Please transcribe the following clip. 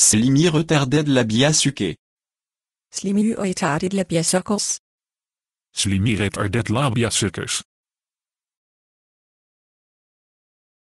Slimy retarded biasuke. Slimy retarded labiasukkels. Slimy retarded labiasukkers.